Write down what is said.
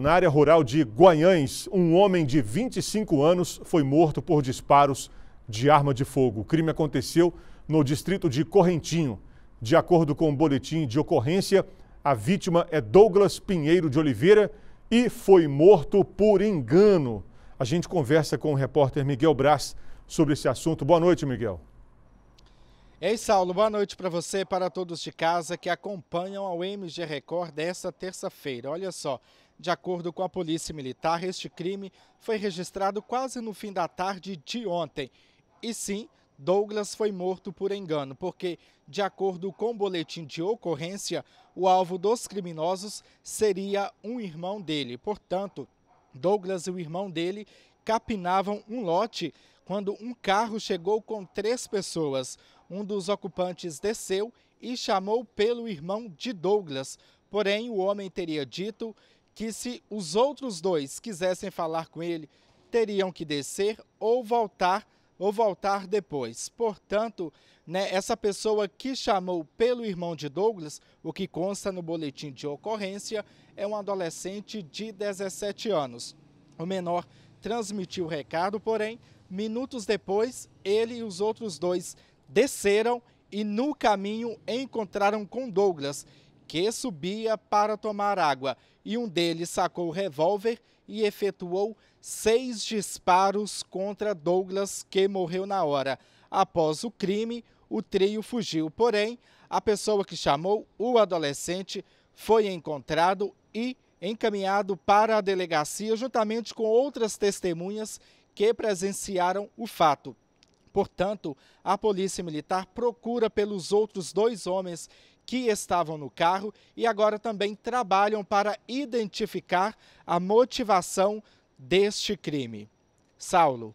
Na área rural de Guanhães, um homem de 25 anos foi morto por disparos de arma de fogo. O crime aconteceu no distrito de Correntinho. De acordo com o um boletim de ocorrência, a vítima é Douglas Pinheiro de Oliveira e foi morto por engano. A gente conversa com o repórter Miguel Braz sobre esse assunto. Boa noite, Miguel. Ei, Saulo, boa noite para você e para todos de casa que acompanham ao MG Record desta terça-feira. Olha só, de acordo com a Polícia Militar, este crime foi registrado quase no fim da tarde de ontem. E sim, Douglas foi morto por engano, porque, de acordo com o boletim de ocorrência, o alvo dos criminosos seria um irmão dele. Portanto, Douglas e o irmão dele capinavam um lote quando um carro chegou com três pessoas. Um dos ocupantes desceu e chamou pelo irmão de Douglas. Porém, o homem teria dito que se os outros dois quisessem falar com ele, teriam que descer ou voltar ou voltar depois. Portanto, né, essa pessoa que chamou pelo irmão de Douglas, o que consta no boletim de ocorrência, é um adolescente de 17 anos. O menor transmitiu o recado, porém, minutos depois, ele e os outros dois desceram e no caminho encontraram com Douglas que subia para tomar água e um deles sacou o revólver e efetuou seis disparos contra Douglas, que morreu na hora. Após o crime, o trio fugiu, porém, a pessoa que chamou o adolescente foi encontrado e encaminhado para a delegacia, juntamente com outras testemunhas que presenciaram o fato. Portanto, a Polícia Militar procura pelos outros dois homens que estavam no carro e agora também trabalham para identificar a motivação deste crime. Saulo,